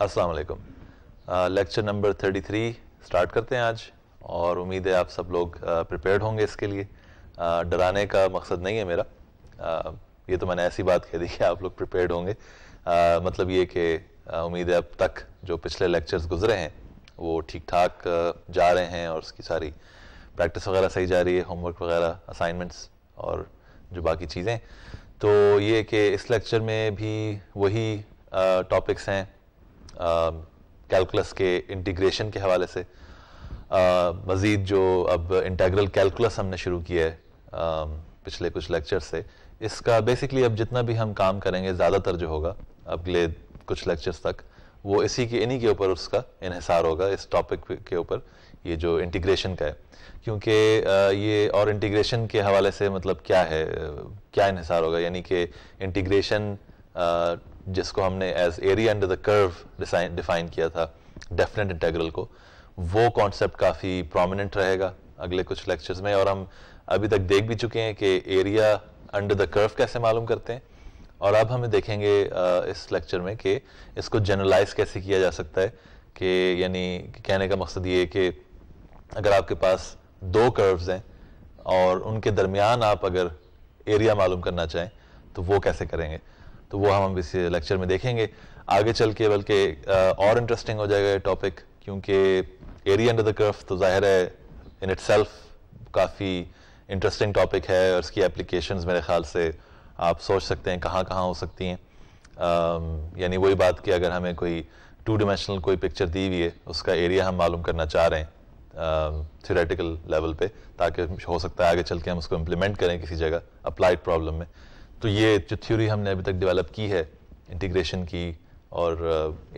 अस्सलाम वालेकुम lecture number 33 start करते हैं आज और उम्मीद है आप सब लोग प्रिपेयर्ड होंगे इसके लिए डराने का मकसद नहीं है मेरा आ, ये तो मैंने ऐसी बात कह दी कि आप लोग प्रिपेयर्ड होंगे आ, मतलब ये कि उम्मीद है अब तक जो पिछले लेक्चर्स गुजरे हैं वो ठीक ठाक जा रहे हैं और उसकी सारी प्रैक्टिस वगैरह सही जा रही है होमवर्क वगैरह असाइनमेंट्स और जो बाकी चीज़ें तो ये कि इस लेक्चर में भी वही टॉपिक्स हैं कैलकुलस um, के इंटीग्रेशन के हवाले से uh, मज़ीद जो अब इंटेग्रल कैलकुलस हमने शुरू किया है um, पिछले कुछ लेक्चर से इसका बेसिकली अब जितना भी हम काम करेंगे ज़्यादातर जो होगा अगले कुछ लेक्चर्स तक वो इसी के इन्हीं के ऊपर उसका इहसार होगा इस टॉपिक के ऊपर ये जो इंटीग्रेशन का है क्योंकि uh, ये और इंटीग्रेशन के हवाले से मतलब क्या है uh, क्या इहसार होगा यानी कि इंटीग्रेशन जिसको हमने as area under the curve define किया था डेफिनेट इंटेग्रल को वो कॉन्सेप्ट काफ़ी प्रोमिनेंट रहेगा अगले कुछ लेक्चर्स में और हम अभी तक देख भी चुके हैं कि एरिया अंडर द कर्व कैसे मालूम करते हैं और अब हमें देखेंगे इस लेक्चर में कि इसको जनरलाइज कैसे किया जा सकता है कि यानी कहने का मकसद ये कि अगर आपके पास दो कर्व्स हैं और उनके दरमियान आप अगर एरिया मालूम करना चाहें तो वो कैसे करेंगे तो वो हम इस लेक्चर में देखेंगे आगे चल के बल्कि और इंटरेस्टिंग हो जाएगा ये टॉपिक क्योंकि एरिया अंडर द कर्फ तो जाहिर है इन इट काफ़ी इंटरेस्टिंग टॉपिक है और इसकी एप्लीकेशन मेरे ख्याल से आप सोच सकते हैं कहाँ कहाँ हो सकती हैं यानी वही बात कि अगर हमें कोई टू डिमेंशनल कोई पिक्चर दी हुई है उसका एरिया हम मालूम करना चाह रहे हैं थ्योरेटिकल लेवल पे ताकि हो सकता है आगे चल के हम उसको इम्प्लीमेंट करें किसी जगह अप्लाइड प्रॉब्लम में तो ये जो थ्योरी हमने अभी तक डेवलप की है इंटीग्रेशन की और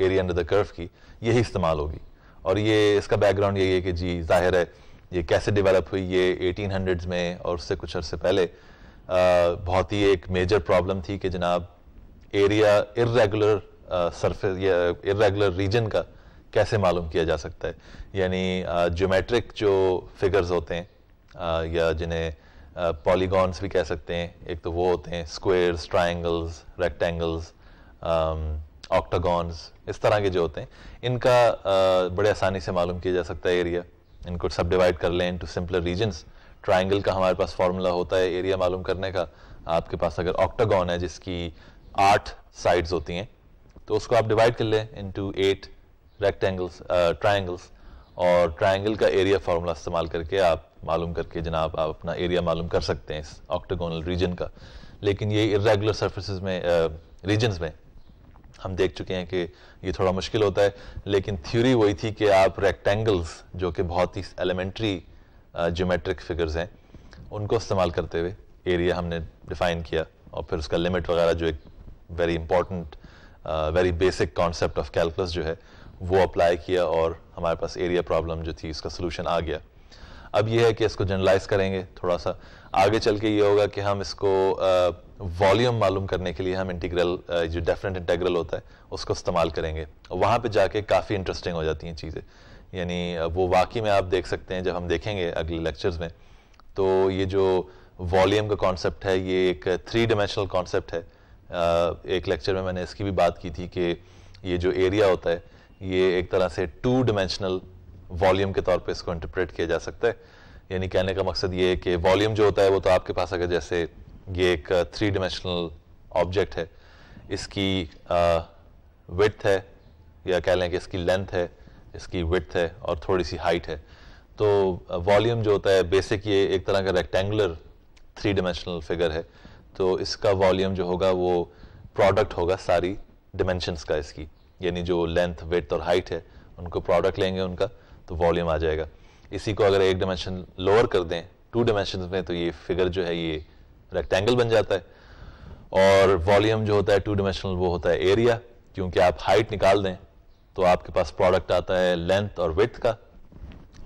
एरिया अंडर द कर्व की यही इस्तेमाल होगी और ये इसका बैकग्राउंड यही है कि जी जाहिर है ये कैसे डेवलप हुई ये 1800s में और उससे कुछ अरसे पहले uh, बहुत ही एक मेजर प्रॉब्लम थी कि जनाब एरिया इरेगुलर सरफेस या इरेगुलर रीजन का कैसे मालूम किया जा सकता है यानी ज्योमेट्रिक uh, जो फिगर्स होते हैं आ, uh, या जिन्हें पॉलीगॉन्स भी कह सकते हैं एक तो वो होते हैं स्क्वेयर्स ट्राइंगल्स रेक्टेंगल्स ऑक्टागॉन्स इस तरह के जो होते हैं इनका uh, बड़े आसानी से मालूम किया जा सकता है एरिया इनको सब डिवाइड कर लें इनटू सिंपलर रीजन्स ट्राइंगल का हमारे पास फार्मूला होता है एरिया मालूम करने का आपके पास अगर ऑक्टागॉन है जिसकी आठ साइड्स होती हैं तो उसको आप डिवाइड कर लें इंटू एट रेक्टेंगल्स ट्राइंगल्स और ट्राइंगल का एरिया फार्मूला इस्तेमाल करके आप मालूम करके जनाब आप अपना एरिया मालूम कर सकते हैं इस ऑक्टोगोनल रीजन का लेकिन ये इरेगुलर सर्फेसिस में रीजन्स में हम देख चुके हैं कि ये थोड़ा मुश्किल होता है लेकिन थ्योरी वही थी कि आप रेक्टेंगल्स जो कि बहुत ही एलिमेंट्री जोमेट्रिक फिगर्स हैं उनको इस्तेमाल करते हुए एरिया हमने डिफाइन किया और फिर उसका लिमिट वगैरह जो एक very important very basic concept of calculus जो है वो अप्लाई किया और हमारे पास एरिया प्रॉब्लम जो थी उसका सोलूशन आ गया अब ये है कि इसको जनरलाइज करेंगे थोड़ा सा आगे चल के ये होगा कि हम इसको वॉल्यूम मालूम करने के लिए हम इंटीग्रल जो डेफिनेट इंटेग्रल होता है उसको इस्तेमाल करेंगे वहाँ पे जाके काफ़ी इंटरेस्टिंग हो जाती हैं चीज़ें यानी वो वाकई में आप देख सकते हैं जब हम देखेंगे अगले लेक्चर्स में तो ये जो वॉल्यूम का कॉन्सेप्ट है ये एक थ्री डिमेंशनल कॉन्सेप्ट है एक लेक्चर में मैंने इसकी भी बात की थी कि ये जो एरिया होता है ये एक तरह से टू डिमेंशनल वॉल्यूम के तौर पे इसको इंटरप्रेट किया जा सकता है यानी कहने का मकसद ये है कि वॉल्यूम जो होता है वो तो आपके पास अगर जैसे ये एक थ्री डिमेंशनल ऑब्जेक्ट है इसकी विथ है या कह लें कि इसकी लेंथ है इसकी विथ है और थोड़ी सी हाइट है तो वॉल्यूम जो होता है बेसिक ये एक तरह का रेक्टेंगुलर थ्री डिमेंशनल फिगर है तो इसका वॉल्यूम जो होगा वो प्रोडक्ट होगा सारी डिमेंशंस का इसकी यानी जो लेंथ वेथ और हाइट है उनको प्रोडक्ट लेंगे उनका तो वॉल्यूम आ जाएगा इसी को अगर एक डायमेंशन लोअर कर दें टू डायमेंशन में तो ये फिगर जो है ये रेक्टेंगल बन जाता है और वॉल्यूम जो होता है टू डायमेंशनल वो होता है एरिया क्योंकि आप हाइट निकाल दें तो आपके पास प्रोडक्ट आता है लेंथ और विथ का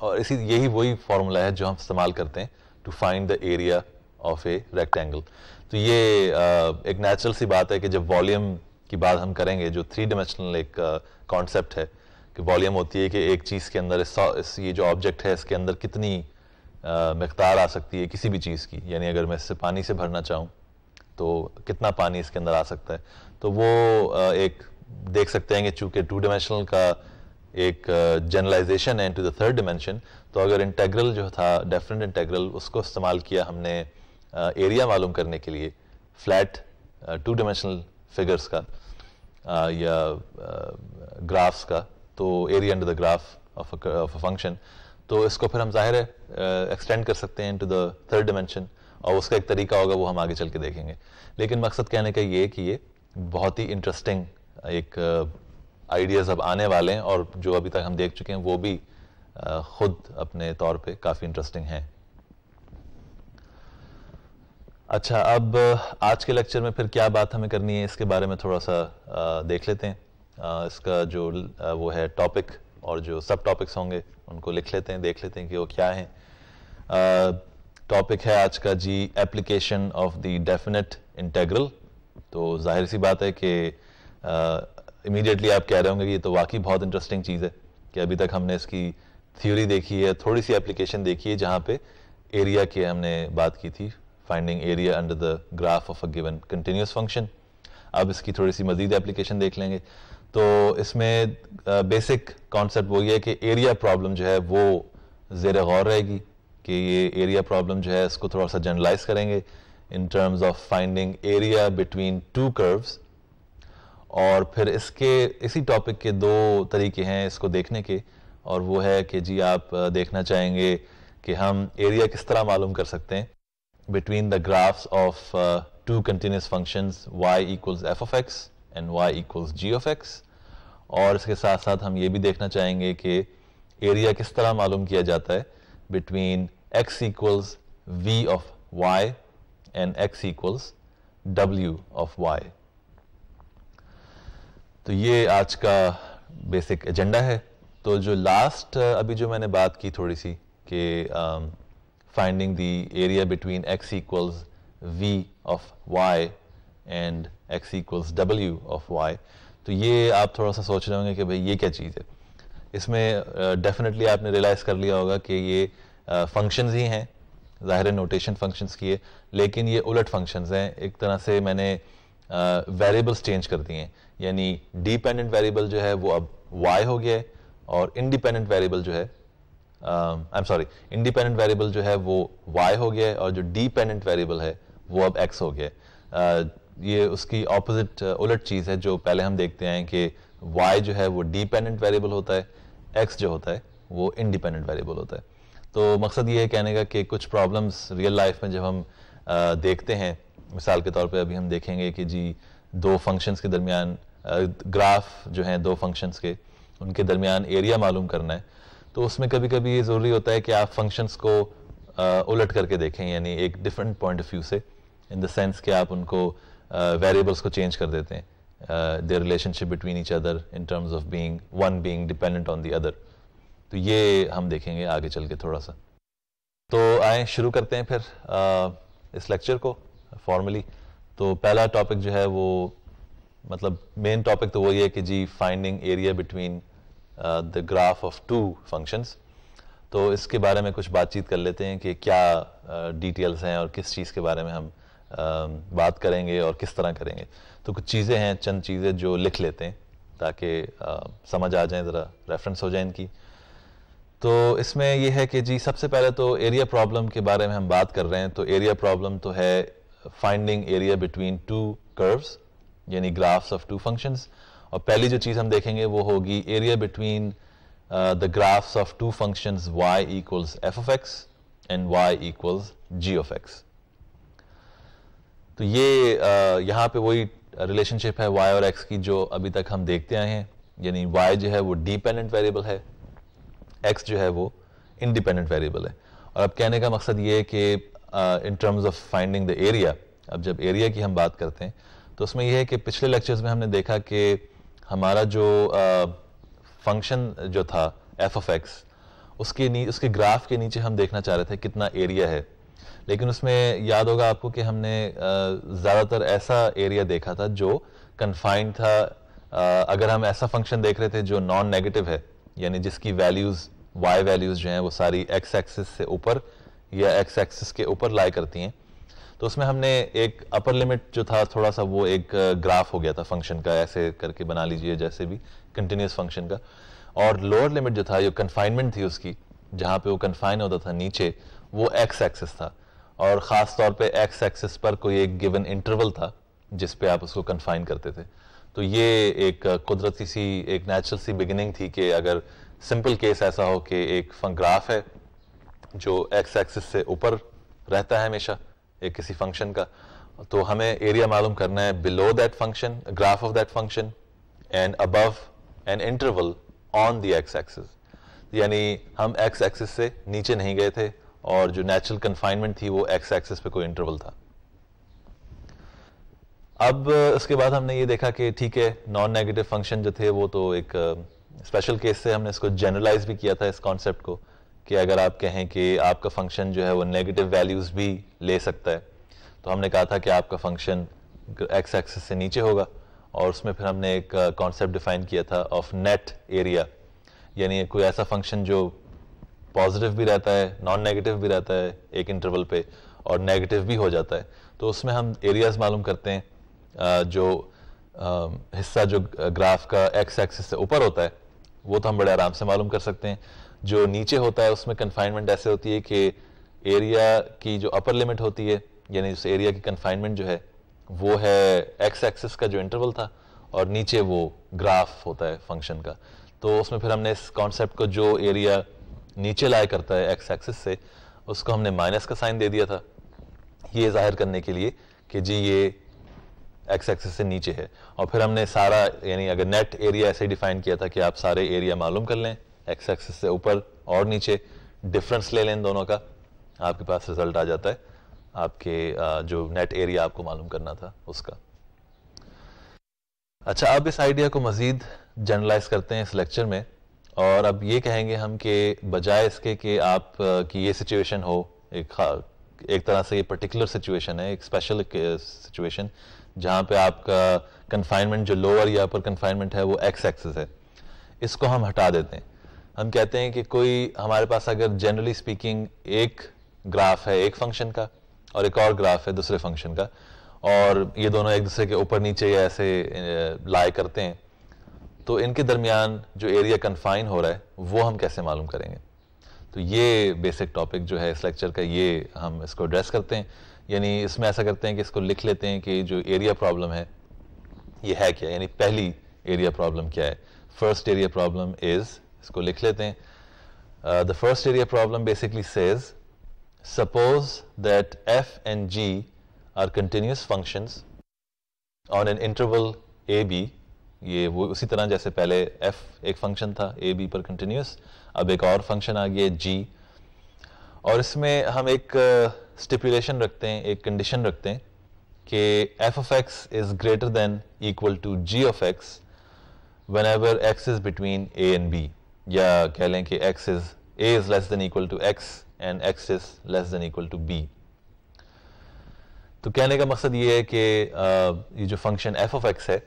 और इसी यही वही फार्मूला है जो हम इस्तेमाल करते हैं to find the area of a rectangle तो ये एक नेचुरल सी बात है कि जब वॉल्यूम की बात हम करेंगे जो थ्री डायमेंशनल एक कॉन्सेप्ट है कि वॉल्यूम होती है कि एक चीज़ के अंदर इस, इस ये जो ऑब्जेक्ट है इसके अंदर कितनी मकदार आ सकती है किसी भी चीज़ की यानी अगर मैं इससे पानी से भरना चाहूँ तो कितना पानी इसके अंदर आ सकता है तो वो आ, एक देख सकते हैं कि चूँकि टू डिमेंशनल का एक जनरलाइजेशन है टू द थर्ड डिमेंशन तो अगर इंटेग्रल जो था डेफरेंट इंटेग्रल उसको इस्तेमाल किया हमने एरिया मालूम करने के लिए फ्लैट टू डिमेंशनल फिगर्स का आ, या ग्राफ्स का तो area under the graph of a function तो इसको फिर हम जाहिर है एक्सटेंड कर सकते हैं इनटू द थर्ड डिमेंशन और उसका एक तरीका होगा वो हम आगे चल के देखेंगे लेकिन मकसद कहने का ये कि ये बहुत ही इंटरेस्टिंग एक आइडियाज़ अब आने वाले हैं और जो अभी तक हम देख चुके हैं वो भी ख़ुद अपने तौर पे काफ़ी इंटरेस्टिंग हैं अच्छा अब आज के लेक्चर में फिर क्या बात हमें करनी है इसके बारे में थोड़ा सा देख लेते हैं इसका जो वो है टॉपिक और जो सब टॉपिक्स होंगे उनको लिख लेते हैं देख लेते हैं कि वो क्या है टॉपिक है आज का जी application of the definite integral तो जाहिर सी बात है कि इमीडिएटली आप कह रहे होंगे कि ये तो वाकई बहुत इंटरेस्टिंग चीज़ है कि अभी तक हमने इसकी थ्योरी देखी है थोड़ी सी एप्लीकेशन देखी है जहाँ पे एरिया की हमने बात की थी finding area under the graph of a given continuous function अब इसकी थोड़ी सी मजीद एप्लीकेशन देख लेंगे तो इसमें बेसिक कॉन्सेप्ट वही है कि एरिया प्रॉब्लम जो है वो ज़ेर गौर रहेगी कि ये एरिया प्रॉब्लम जो है इसको थोड़ा सा जनरलाइज करेंगे in terms of finding area between two curves और फिर इसके इसी टॉपिक के दो तरीके हैं इसको देखने के और वो है कि जी आप देखना चाहेंगे कि हम एरिया किस तरह मालूम कर सकते हैं between the graphs of two continuous functions y equals f of x and y equals g of x और इसके साथ साथ हम ये भी देखना चाहेंगे कि एरिया किस तरह मालूम किया जाता है between x equals v of y and x equals डब्ल्यू ऑफ वाई तो ये आज का बेसिक एजेंडा है तो जो लास्ट uh, अभी जो मैंने बात की थोड़ी सी कि finding the area between x equals v of y and x equals डब्ल्यू ऑफ वाई तो ये आप थोड़ा सा सोच रहे होंगे कि भाई ये क्या चीज़ है इसमें डेफिनेटली uh, आपने रियलाइज़ कर लिया होगा कि ये फंक्शंस uh, ही हैं ज़ाहिर नोटेशन फंक्शंस है लेकिन ये उलट फंक्शंस हैं एक तरह से मैंने वेरिएबल्स uh, चेंज कर दिए हैं यानी डिपेंडेंट वेरिएबल जो है वो अब वाई हो गया है और इंडिपेंडेंट वेरिएबल जो है I am sorry independent variable जो है वो वाई हो गया है और जो डिपेंडेंट वेरिएबल है वो अब एक्स हो गया है uh, ये उसकी ऑपोजिट uh, उलट चीज़ है जो पहले हम देखते हैं कि वाई जो है वो डिपेंडेंट वेरिएबल होता है एक्स जो होता है वो इंडिपेंडेंट वेरिएबल होता है तो मकसद ये है कहने का कि कुछ प्रॉब्लम्स रियल लाइफ में जब हम आ, uh, देखते हैं मिसाल के तौर पे अभी हम देखेंगे कि जी दो फंक्शंस के दरमियान ग्राफ uh, जो हैं दो फंक्शंस के उनके दरमियान एरिया मालूम करना है तो उसमें कभी कभी ये ज़रूरी होता है कि आप फंक्शंस को आ, उलट करके देखें यानी एक डिफरेंट पॉइंट ऑफ व्यू से इन द सेंस कि आप उनको वेरिएबल्स uh, को चेंज कर देते हैं they relationship between each other in terms of being one being dependent on the other तो ये हम देखेंगे आगे चल के थोड़ा सा तो आए शुरू करते हैं फिर uh, इस लेक्चर को फॉर्मली तो पहला टॉपिक जो है वो मतलब मेन टॉपिक तो वही है कि जी finding area between the graph of two functions तो इसके बारे में कुछ बातचीत कर लेते हैं कि क्या डिटेल्स uh, हैं और किस चीज़ के बारे में हम uh, बात करेंगे और किस तरह करेंगे तो कुछ चीज़ें हैं चंद चीज़ें जो लिख लेते हैं ताकि समझ आ जाए ज़रा रेफरेंस हो जाए इनकी तो इसमें यह है कि जी सबसे पहले तो एरिया प्रॉब्लम के बारे में हम बात कर रहे हैं तो एरिया प्रॉब्लम तो है finding area between two curves यानी ग्राफ्स ऑफ टू फंक्शंस और पहली जो चीज़ हम देखेंगे वो होगी area between the graphs of two functions y equals f of x and y equals g of x तो ये यहाँ पे वही रिलेशनशिप है वाई और एक्स की जो अभी तक हम देखते आए हैं यानी वाई जो है वो डिपेंडेंट वेरिएबल है एक्स जो है वो इंडिपेंडेंट वेरिएबल है और अब कहने का मकसद ये है कि in terms of finding the area अब जब एरिया की हम बात करते हैं तो उसमें यह है कि पिछले लेक्चर्स में हमने देखा कि हमारा जो फंक्शन uh, जो था एफ ऑफ एक्स उसके नी उसके ग्राफ के नीचे हम देखना चाह रहे थे कितना एरिया है लेकिन उसमें याद होगा आपको कि हमने ज़्यादातर ऐसा एरिया देखा था जो कन्फाइंड था अगर हम ऐसा फंक्शन देख रहे थे जो नॉन नेगेटिव है यानी जिसकी वैल्यूज़ वाई वैल्यूज़ जो हैं वो सारी एक्स एक्सिस से ऊपर या एक्स एक्सिस के ऊपर लाई करती हैं तो उसमें हमने एक अपर लिमिट जो था थोड़ा सा वो एक ग्राफ हो गया था फंक्शन का ऐसे करके बना लीजिए जैसे भी कंटिन्यूस फंक्शन का और लोअर लिमिट जो था जो कन्फाइनमेंट थी उसकी जहाँ पे वो कन्फाइन होता था नीचे वो एक्स एक्सिस था और ख़ास तौर पे एक्स एक्सिस पर कोई एक गिवन इंटरवल था जिस पे आप उसको कन्फाइन करते थे तो ये एक कुदरती सी एक नेचुरल सी बिगिनिंग थी कि अगर सिंपल केस ऐसा हो कि एक फंग्राफ है जो एक्स एक्सिस से ऊपर रहता है हमेशा एक किसी फंक्शन का तो हमें एरिया मालूम करना है below that function graph of that function and above an interval on the x axis यानी हम एक्स एक्सिस से नीचे नहीं गए थे और जो नेचुरल कन्फाइनमेंट थी वो एक्स एक्सेस पे कोई इंटरवल था अब उसके बाद हमने ये देखा कि ठीक है नॉन नेगेटिव फंक्शन जो थे वो तो एक स्पेशल केस से हमने इसको जनरलाइज भी किया था इस कॉन्सेप्ट को कि अगर आप कहें कि आपका फंक्शन जो है वो नेगेटिव वैल्यूज़ भी ले सकता है तो हमने कहा था कि आपका फंक्शन एक्स एक्सेस से नीचे होगा और उसमें फिर हमने एक कॉन्सेप्ट डिफाइन किया था ऑफ नेट एरिया यानी कोई ऐसा फंक्शन जो पॉजिटिव भी रहता है नॉन नेगेटिव भी रहता है एक इंटरवल पे और नेगेटिव भी हो जाता है तो उसमें हम एरियाज मालूम करते हैं जो हिस्सा जो ग्राफ का एक्स एक्सिस से ऊपर होता है वो तो हम बड़े आराम से मालूम कर सकते हैं जो नीचे होता है उसमें कन्फाइनमेंट ऐसे होती है कि एरिया की जो अपर लिमिट होती है यानी उस एरिया की कन्फाइनमेंट जो है वो है एक्स एक्सिस का जो इंटरवल था और नीचे वो ग्राफ होता है फंक्शन का तो उसमें फिर हमने इस कॉन्सेप्ट को जो एरिया नीचे लाया करता है एक्स एक्सिस से उसको हमने माइनस का साइन दे दिया था ये जाहिर करने के लिए कि जी ये एक्स एक्सिस से नीचे है और फिर हमने सारा यानी अगर नेट एरिया ऐसे डिफाइन किया था कि आप सारे एरिया मालूम कर लें एक्स एक्सिस से ऊपर और नीचे डिफरेंस ले लें दोनों का आपके पास रिजल्ट आ जाता है आपके जो नेट एरिया आपको मालूम करना था उसका अच्छा अब इस आइडिया को मज़ीद जनरलाइज करते हैं इस लेक्चर में और अब ये कहेंगे हम कि बजाय इसके कि आप की ये सिचुएशन हो एक एक तरह से ये पर्टिकुलर सिचुएशन है एक स्पेशल सिचुएशन जहाँ पे आपका कन्फाइनमेंट जो लोअर या अपर कन्फाइनमेंट है वो एक्स एक्सेस है इसको हम हटा देते हैं हम कहते हैं कि कोई हमारे पास अगर जनरली स्पीकिंग एक ग्राफ है एक फंक्शन का और एक और ग्राफ है दूसरे फंक्शन का और ये दोनों एक दूसरे के ऊपर नीचे ऐसे लाए करते हैं तो इनके दरमियान जो एरिया कन्फाइन हो रहा है वो हम कैसे मालूम करेंगे तो ये बेसिक टॉपिक जो है इस लेक्चर का ये हम इसको एड्रेस करते हैं यानी इसमें ऐसा करते हैं कि इसको लिख लेते हैं कि जो एरिया प्रॉब्लम है ये है क्या यानी पहली एरिया प्रॉब्लम क्या है फर्स्ट एरिया प्रॉब्लम इज इसको लिख लेते हैं the first area problem basically says that f and g are continuous functions on an interval a b ये वो उसी तरह जैसे पहले एफ एक फंक्शन था ए बी पर कंटिन्यूस अब एक और फंक्शन आ गया जी और इसमें हम एक स्टिपुलेशन uh, रखते हैं एक कंडीशन रखते हैं कि f of x is greater than equal to g of x whenever x is between a and b या कह लें कि x is a is less than equal to x and x is less than equal to b तो कहने का मकसद ये है कि uh, ये जो फंक्शन एफ ऑफ एक्स है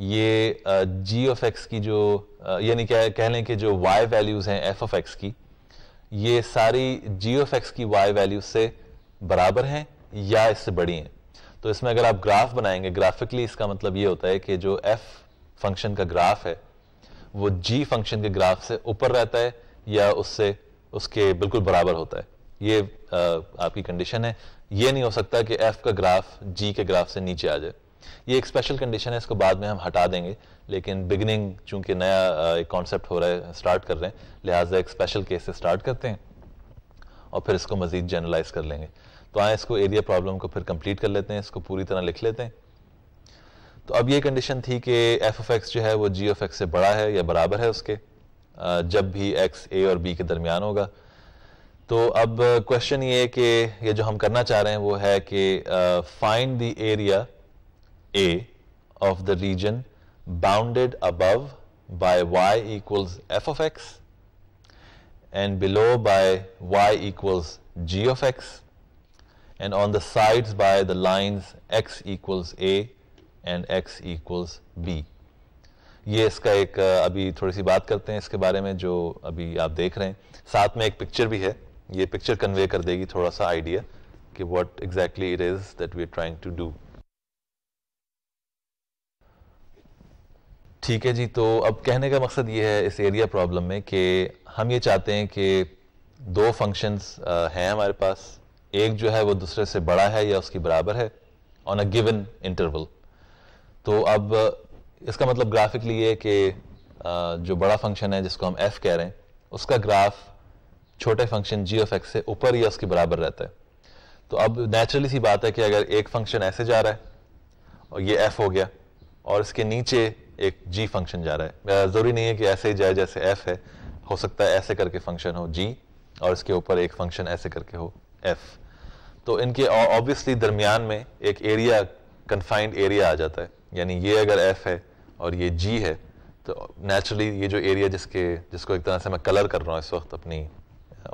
ये जी ऑफ एक्स की जो यानी क्या कह लें कि जो वाई वैल्यूज़ हैं एफ ऑफ एक्स की ये सारी जी ऑफ एक्स की वाई वैल्यूज से बराबर हैं या इससे बड़ी हैं तो इसमें अगर आप ग्राफ बनाएंगे ग्राफिकली इसका मतलब ये होता है कि जो एफ फंक्शन का ग्राफ है वो जी फंक्शन के ग्राफ से ऊपर रहता है या उससे उसके बिल्कुल बराबर होता है ये आपकी कंडीशन है ये नहीं हो सकता कि एफ का ग्राफ जी के ग्राफ से नीचे आ जाए ये एक स्पेशल कंडीशन है इसको बाद में हम हटा देंगे लेकिन बिगनिंग चूंकि नया एक कॉन्सेप्ट हो रहा है स्टार्ट कर रहे हैं लिहाजा एक स्पेशल केस से स्टार्ट करते हैं और फिर इसको मजीद जनरलाइज कर लेंगे तो आए इसको एरिया प्रॉब्लम को फिर कंप्लीट कर लेते हैं इसको पूरी तरह लिख लेते हैं तो अब ये कंडीशन थी कि एफ ऑफ एक्स जो है वो जी ऑफ एक्स से बड़ा है या बराबर है उसके जब भी एक्स ए और बी के दरमियान होगा तो अब क्वेश्चन ये है कि ये जो हम करना चाह रहे हैं वो है कि find the area A of the region bounded above by y equals f of x and below by y equals g of x and on the sides by the lines x equals a and x equals b. ये इसका एक अभी थोड़ी सी बात करते हैं इसके बारे में जो अभी आप देख रहे हैं साथ में एक पिक्चर भी है ये पिक्चर कन्वे कर देगी थोड़ा सा आइडिया कि what exactly it is that we are trying to do ठीक है जी तो अब कहने का मकसद ये है इस एरिया प्रॉब्लम में कि हम ये चाहते हैं कि दो फंक्शंस uh, हैं हमारे पास एक जो है वो दूसरे से बड़ा है या उसकी बराबर है ऑन अ गिवन इंटरवल तो अब uh, इसका मतलब ग्राफिकली ये कि uh, जो बड़ा फंक्शन है जिसको हम एफ कह रहे हैं उसका ग्राफ छोटे फंक्शन जी ऑफ एक्स से ऊपर या उसके बराबर रहता है तो अब नेचुरली सी बात है कि अगर एक फंक्शन ऐसे जा रहा है और ये एफ हो गया और इसके नीचे एक जी फंक्शन जा रहा है ज़रूरी नहीं है कि ऐसे ही जाए जैसे एफ है हो सकता है ऐसे करके फंक्शन हो जी और इसके ऊपर एक फंक्शन ऐसे करके हो एफ तो इनके ऑब्वियसली दरमियान में एक एरिया कन्फाइंड एरिया आ जाता है यानी ये अगर एफ है और ये जी है तो नेचुरली ये जो एरिया जिसके जिसको एक तरह से मैं कलर कर रहा हूँ इस वक्त अपनी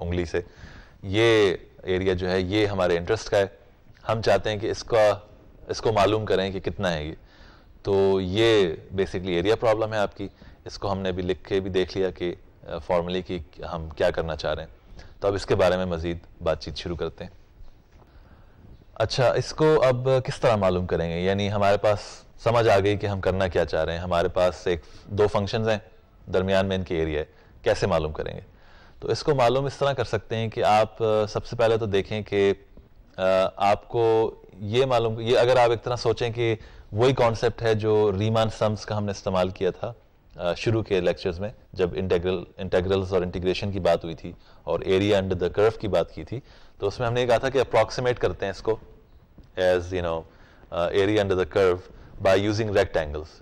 उंगली से ये एरिया जो है ये हमारे इंटरेस्ट का है हम चाहते हैं कि इसका इसको मालूम करें कि कितना है ये तो ये बेसिकली एरिया प्रॉब्लम है आपकी इसको हमने भी लिख के भी देख लिया कि फॉर्मली कि हम क्या करना चाह रहे हैं तो अब इसके बारे में मज़ीद बातचीत शुरू करते हैं अच्छा इसको अब किस तरह मालूम करेंगे यानी हमारे पास समझ आ गई कि हम करना क्या चाह रहे हैं हमारे पास एक दो फंक्शंस हैं दरमियान में इनके एरिया है कैसे मालूम करेंगे तो इसको मालूम इस तरह कर सकते हैं कि आप सबसे पहले तो देखें कि आपको ये मालूम ये अगर आप एक तरह सोचें कि वही कॉन्सेप्ट है जो रीमान सम्स का हमने इस्तेमाल किया था शुरू के लेक्चर्स में जब इंटेग्रल इंटेग्रल्स और इंटीग्रेशन की बात हुई थी और एरिया अंडर द कर्व की बात की थी तो उसमें हमने कहा था कि अप्रॉक्सीमेट करते हैं इसको as you know area under the curve by using rectangles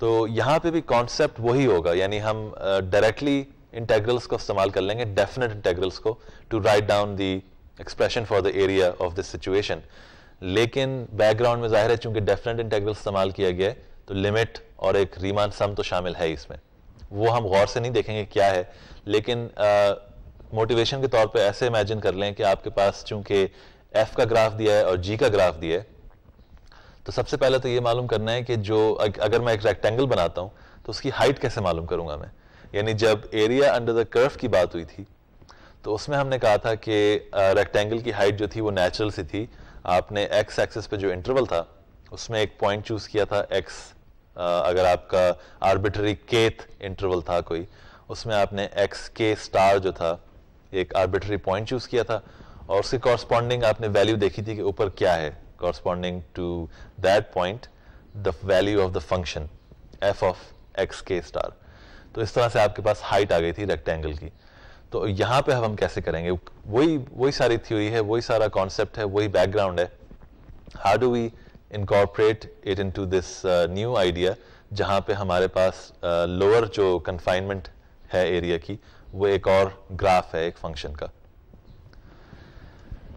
तो यहाँ पे भी कॉन्सेप्ट वही होगा यानी हम डायरेक्टली uh, इंटेग्रल्स को इस्तेमाल कर लेंगे डेफिनेट इंटेग्रल्स को to write down the expression for the area of this situation लेकिन बैकग्राउंड में जाहिर है चूंकि डेफिनेट इंटेग्रल इस्तेमाल किया गया है तो लिमिट और एक रीमान सम तो शामिल है इसमें वो हम गौर से नहीं देखेंगे क्या है लेकिन मोटिवेशन के तौर पे ऐसे इमेजिन कर लें कि आपके पास चूंकि एफ का ग्राफ दिया है और जी का ग्राफ दिया है तो सबसे पहले तो ये मालूम करना है कि जो अगर मैं एक रेक्टेंगल बनाता हूँ तो उसकी हाइट कैसे मालूम करूंगा मैं यानी जब एरिया अंडर द कर्व की बात हुई थी तो उसमें हमने कहा था कि रेक्टेंगल की हाइट जो थी वो नेचुरल सी थी आपने एक्स एक्सेस पे जो इंटरवल था उसमें एक पॉइंट चूज किया था एक्स अगर आपका आर्बिट्री केथ इंटरवल था कोई उसमें आपने एक्स के स्टार जो था एक आर्बिट्री पॉइंट चूज किया था और उसकी कॉरस्पॉन्डिंग आपने वैल्यू देखी थी कि ऊपर क्या है corresponding to that point the value of the function f of x के स्टार तो इस तरह से आपके पास हाइट आ गई थी रेक्टेंगल की तो यहाँ पे हम कैसे करेंगे वही वही सारी थ्योरी है वही सारा कॉन्सेप्ट है वही बैकग्राउंड है how do we incorporate it to this new idea जहाँ पे हमारे पास लोअर uh, जो कन्फाइनमेंट है एरिया की वो एक और ग्राफ है एक फंक्शन का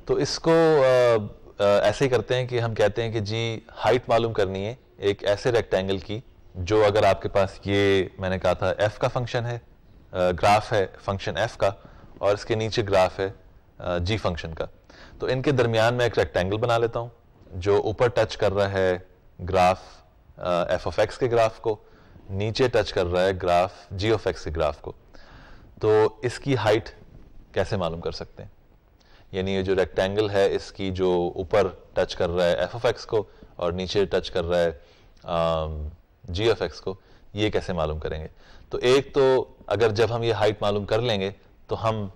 तो इसको uh, uh, ऐसे ही करते हैं कि हम कहते हैं कि जी हाइट मालूम करनी है एक ऐसे रेक्टेंगल की जो अगर आपके पास ये मैंने कहा था एफ का फंक्शन है ग्राफ है फंक्शन एफ का और इसके नीचे ग्राफ है जी फंक्शन का तो इनके दरमियान मैं एक रेक्टेंगल बना लेता हूँ जो ऊपर टच कर रहा है ग्राफ एफ ऑफ एक्स के ग्राफ को नीचे टच कर रहा है ग्राफ जी ऑफ एक्स के ग्राफ को तो इसकी हाइट कैसे मालूम कर सकते हैं यानी ये जो रेक्टेंगल है इसकी जो ऊपर टच कर रहा है एफ ऑफ एक्स को और नीचे टच कर रहा है जी ऑफ एक्स को ये कैसे मालूम करेंगे तो एक तो अगर जब हम ये हाइट मालूम कर लेंगे तो हम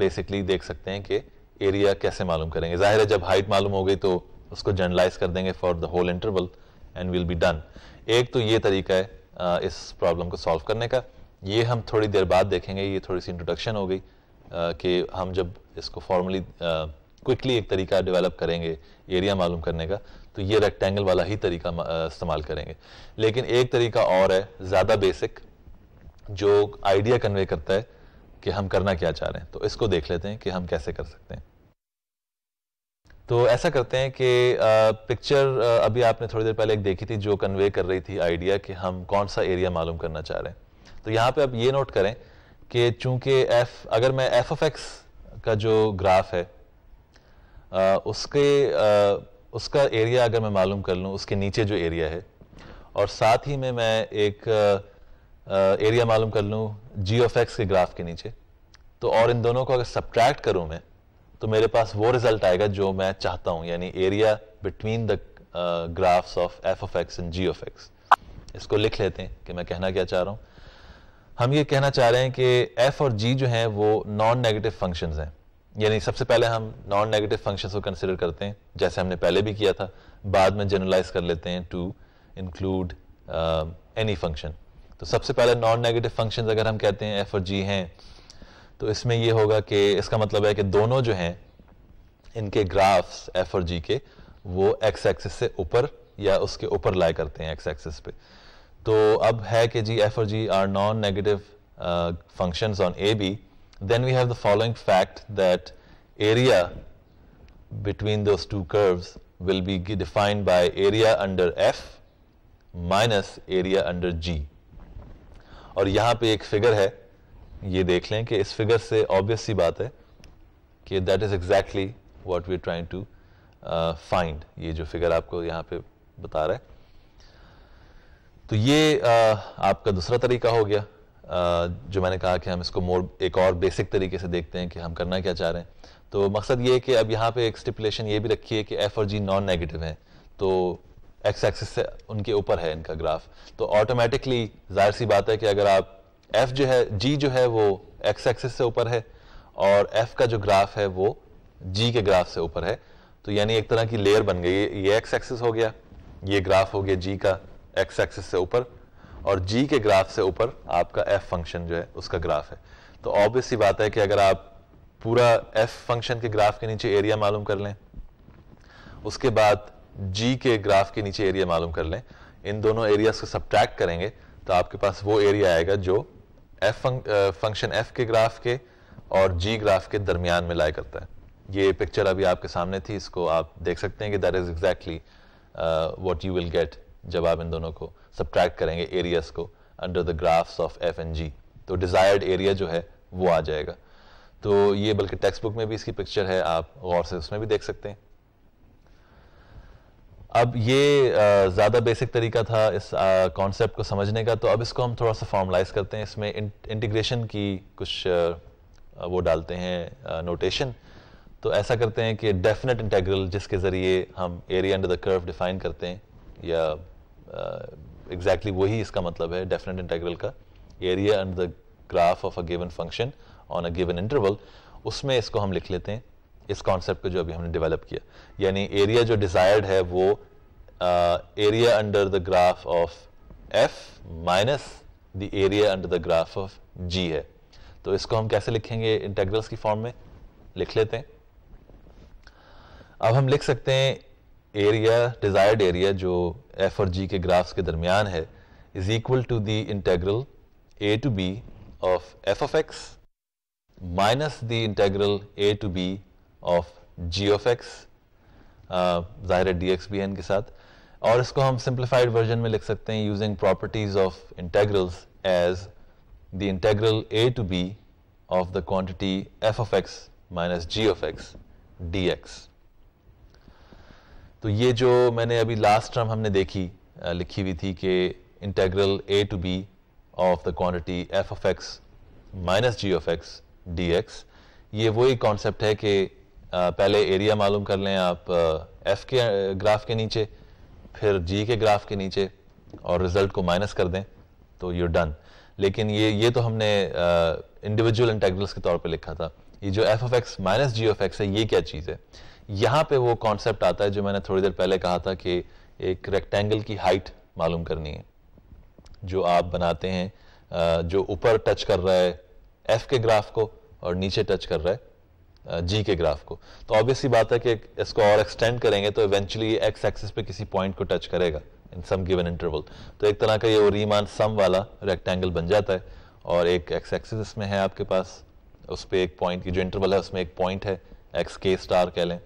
बेसिकली देख सकते हैं कि एरिया कैसे मालूम करेंगे जाहिर है जब हाइट मालूम हो गई तो उसको जनरलाइज कर देंगे for the whole interval and will be done एक तो ये तरीका है इस प्रॉब्लम को सॉल्व करने का ये हम थोड़ी देर बाद देखेंगे ये थोड़ी सी इंट्रोडक्शन हो गई कि हम जब इसको फॉर्मली क्विकली एक तरीका डेवलप करेंगे एरिया मालूम करने का तो ये रेक्टेंगल वाला ही तरीका इस्तेमाल करेंगे लेकिन एक तरीका और है ज़्यादा बेसिक जो आइडिया कन्वे करता है कि हम करना क्या चाह रहे हैं तो इसको देख लेते हैं कि हम कैसे कर सकते हैं तो ऐसा करते हैं कि पिक्चर अभी आपने थोड़ी देर पहले एक देखी थी जो कन्वे कर रही थी आइडिया कि हम कौन सा एरिया मालूम करना चाह रहे हैं तो यहाँ पे आप ये नोट करें कि चूंकि एफ अगर मैं एफ ऑफ एक्स का जो ग्राफ है आ, उसके आ, उसका एरिया अगर मैं मालूम कर लूँ उसके नीचे जो एरिया है और साथ ही में मैं एक आ, एरिया मालूम कर लूँ जी ऑफ एक्स के ग्राफ के नीचे तो और इन दोनों को अगर सब्ट्रैक्ट करूँ मैं तो मेरे पास वो रिजल्ट आएगा जो मैं चाहता हूँ यानी area between the graphs of F of x and g of x इसको लिख लेते हैं कि मैं कहना क्या चाह रहा हूँ हम ये कहना चाह रहे हैं कि एफ और जी जो हैं वो नॉन नेगेटिव फंक्शन हैं यानी सबसे पहले हम नॉन नेगेटिव फंक्शंस को कंसिडर करते हैं जैसे हमने पहले भी किया था बाद में जनरलाइज कर लेते हैं टू इंक्लूड एनी फंक्शन तो सबसे पहले नॉन नेगेटिव फंक्शन अगर हम कहते हैं एफ और जी हैं तो इसमें यह होगा कि इसका मतलब है कि दोनों जो हैं इनके ग्राफ्स एफ और जी के वो एक्स एक्सिस से ऊपर या उसके ऊपर लाए करते हैं एक्स एक्सिस पे तो अब है कि जी एफ और g are non negative function on a b then we have the following fact that area between those two curves will be defined by area under f minus area under g और यहाँ पे एक figure है ये देख लें कि इस फिगर से ऑब्वियस सी बात है कि that is exactly what we are trying to find ये जो फिगर आपको यहाँ पे बता रहा है तो ये uh, आपका दूसरा तरीका हो गया uh, जो मैंने कहा कि हम इसको मोर एक और बेसिक तरीके से देखते हैं कि हम करना क्या चाह रहे हैं तो मकसद ये है कि अब यहाँ पे एक स्टिपुलेशन ये भी रखी है कि एफ और जी नॉन नेगेटिव हैं तो एक्स एक्सिस से उनके ऊपर है इनका ग्राफ तो ऑटोमेटिकली जाहिर सी बात है कि अगर आप एफ जो है जी जो है वो एक्स एक्सिस से ऊपर है और एफ का जो ग्राफ है वो जी के ग्राफ से ऊपर है तो यानी एक तरह की लेयर बन गई ये एक्स एक्सिस हो गया ये ग्राफ हो गया जी का एक्स एक्सिस से ऊपर और जी के ग्राफ से ऊपर आपका एफ फंक्शन जो है उसका ग्राफ है तो सी बात है कि अगर आप पूरा एफ फंक्शन के ग्राफ के नीचे एरिया मालूम कर लें उसके बाद जी के ग्राफ के नीचे एरिया मालूम कर लें इन दोनों एरियाज को सब्ट्रैक्ट करेंगे तो आपके पास वो एरिया आएगा जो एफ फंक्शन एफ के ग्राफ के और जी ग्राफ के दरमियान में लाया करता है ये पिक्चर अभी आपके सामने थी इसको आप देख सकते हैं कि that is exactly what you will get जब आप इन दोनों को सब्ट्रैक्ट करेंगे एरियाज को under the graphs of f and g तो डिज़ायर्ड एरिया जो है वो आ जाएगा तो ये बल्कि टेक्स्ट बुक में भी इसकी पिक्चर है आप गौर से उसमें भी देख सकते हैं अब ये ज़्यादा बेसिक तरीका था इस कॉन्सेप्ट को समझने का तो अब इसको हम थोड़ा सा फॉर्मलाइज करते हैं इसमें इंटीग्रेशन की कुछ वो डालते हैं नोटेशन तो ऐसा करते हैं कि डेफिनेट इंटेग्रल जिसके ज़रिए हम area under the curve define करते हैं या एग्जैक्टली exactly वही इसका मतलब है डेफिनेट इंटेग्रल का area under the graph of a given function on a given interval उसमें इसको हम लिख लेते हैं इस कॉन्सेप्ट को जो अभी हमने डेवलप किया यानी एरिया जो डिजायर्ड है वो area under the graph of f minus the area under the graph of g है तो इसको हम कैसे लिखेंगे इंटेग्रल्स की फॉर्म में लिख लेते हैं अब हम लिख सकते हैं एरिया डिजायर्ड एरिया जो एफ और जी के ग्राफ्स के दरमियान है is equal to the integral A to B of F of x minus the integral A to B of ji of X ज़ाहिर डी एक्स बी एन के साथ और इसको हम सिंप्लीफाइड वर्जन में लिख सकते हैं using properties of integrals as the integral A to B of the quantity f of x minus g of x d x तो ये जो मैंने अभी लास्ट टर्म हमने देखी uh, लिखी हुई थी कि integral A to B of the quantity f of x minus g of x d x ये वही कॉन्सेप्ट है कि पहले एरिया मालूम कर लें आप एफ के ग्राफ के नीचे फिर जी के ग्राफ के नीचे और रिजल्ट को माइनस कर दें तो यू डन लेकिन ये ये तो हमने इंडिविजुअल इंटेग्रल्स के तौर पे लिखा था ये जो f of x minus g of x है ये क्या चीज़ है यहाँ पे वो कॉन्सेप्ट आता है जो मैंने थोड़ी देर पहले कहा था कि एक रेक्टेंगल की हाइट मालूम करनी है जो आप बनाते हैं जो ऊपर टच कर रहा है एफ के ग्राफ को और नीचे टच कर रहा है जी के ग्राफ को तो ऑब्वियसली बात है कि इसको और एक्सटेंड करेंगे तो इवेंचुअली एक्स एक्सिस पे किसी पॉइंट को टच करेगा इन सम गिवन इंटरवल तो एक तरह का ये रीमान सम वाला रेक्टेंगल बन जाता है और एक एक्स एक्सिस इसमें है आपके पास उस पर एक पॉइंट की जो इंटरवल है उसमें एक पॉइंट है एक्स के स्टार कह लें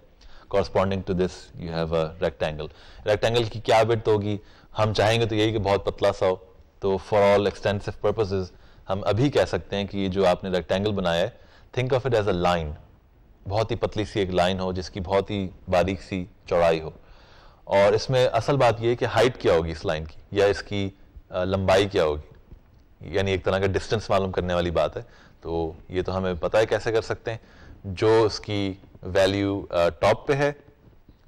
corresponding to this you have a rectangle rectangle की क्या बिट होगी हम चाहेंगे तो यही कि बहुत पतला सा हो तो फॉर ऑल एक्सटेंसिव पर्पजेज हम अभी कह सकते हैं कि जो आपने रेक्टेंगल बनाया है think of it as a line बहुत ही पतली सी एक लाइन हो जिसकी बहुत ही बारीक सी चौड़ाई हो और इसमें असल बात यह है कि हाइट क्या होगी इस लाइन की या इसकी लंबाई क्या होगी यानी एक तरह का डिस्टेंस मालूम करने वाली बात है तो ये तो हमें पता है कैसे कर सकते हैं जो इसकी वैल्यू टॉप पे है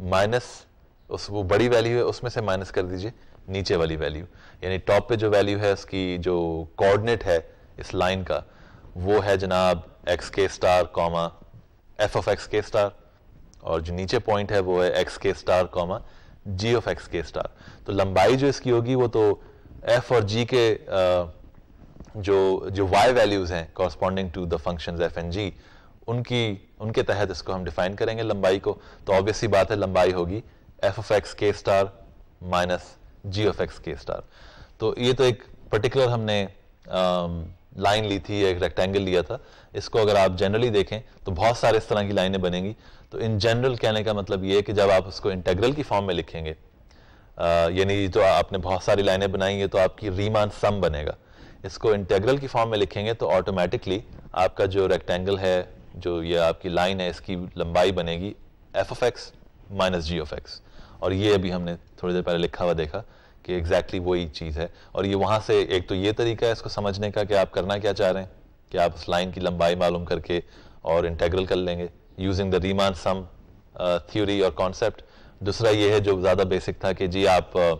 माइनस उस वो बड़ी वैल्यू है उसमें से माइनस कर दीजिए नीचे वाली वैल्यू यानी टॉप पे जो वैल्यू है उसकी जो कोऑर्डिनेट है इस लाइन का वो है जनाब एक्स के star comma f of x के स्टार और जो नीचे पॉइंट है वो है एक्स के star comma g of x के स्टार तो लंबाई जो इसकी होगी वो तो एफ और जी के जो जो वाई वैल्यूज हैं corresponding to the functions F and G उनकी उनके तहत इसको हम डिफाइन करेंगे लंबाई को तो ऑब्वियसली बात है लंबाई होगी एफ ऑफ एक्स के star minus g of x के स्टार तो ये तो एक पर्टिकुलर हमने लाइन ली थी एक रेक्टेंगल लिया था इसको अगर आप जनरली देखें तो बहुत सारे इस तरह की लाइनें बनेंगी तो इन जनरल कहने का मतलब ये है कि जब आप उसको इंटेग्रल की फॉर्म में लिखेंगे यानी जो आपने बहुत सारी लाइनें बनाई हैं तो आपकी रीमान सम बनेगा इसको इंटेग्रल की फॉर्म में लिखेंगे तो ऑटोमेटिकली आपका जो रेक्टेंगल है जो ये आपकी लाइन है इसकी लंबाई बनेगी f of x minus g of x और ये अभी हमने थोड़ी देर पहले लिखा हुआ देखा कि एग्जैक्टली exactly वही चीज़ है और ये वहाँ से एक तो ये तरीका है इसको समझने का कि आप करना क्या चाह रहे हैं कि आप उस लाइन की लंबाई मालूम करके और इंटेग्रल कर लेंगे using the Riemann sum theory और कॉन्सेप्ट दूसरा ये है जो ज़्यादा बेसिक था कि जी आप uh,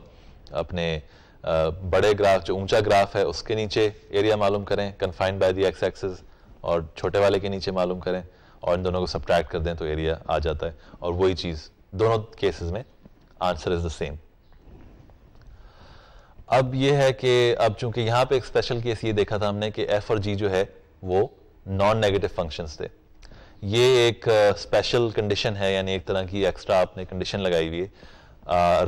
अपने uh, बड़े ग्राफ जो ऊंचा ग्राफ है उसके नीचे एरिया मालूम करें confined by the x axis और छोटे वाले के नीचे मालूम करें और इन दोनों को सब्ट्रैक्ट कर दें तो एरिया आ जाता है और वही चीज़ दोनों केसेस में आंसर इज़ द सेम अब ये है कि अब चूंकि यहाँ पे एक स्पेशल केस ये देखा था हमने कि एफ और जी जो है वो नॉन नेगेटिव फंक्शंस थे ये एक स्पेशल uh, कंडीशन है यानी एक तरह की एक्स्ट्रा आपने कंडीशन लगाई हुई है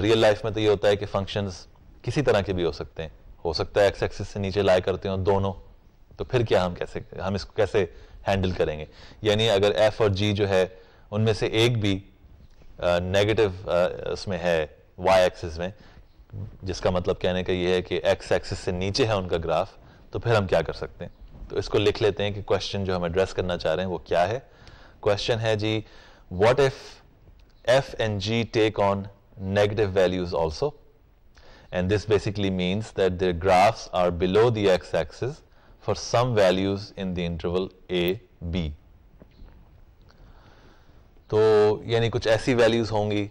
रियल uh, लाइफ में तो ये होता है कि फंक्शंस किसी तरह के भी हो सकते हैं हो सकता है एक्स एक्सिस से नीचे लाए करते हो दोनों तो फिर क्या हम कैसे हम इसको कैसे हैंडल करेंगे यानी अगर एफ और जी जो है उनमें से एक भी नेगेटिव uh, uh, उसमें है वाई एक्सिस में जिसका मतलब कहने का यह है कि एक्स एक्सिस से नीचे है उनका ग्राफ तो फिर हम क्या कर सकते हैं तो इसको लिख लेते हैं कि क्वेश्चन जो हम एड्रेस करना चाह रहे हैं वो क्या है क्वेश्चन है जी what if f and g take on negative values also and this basically means that their graphs are below the x axis for some values in the interval a b तो यानी कुछ ऐसी values होंगी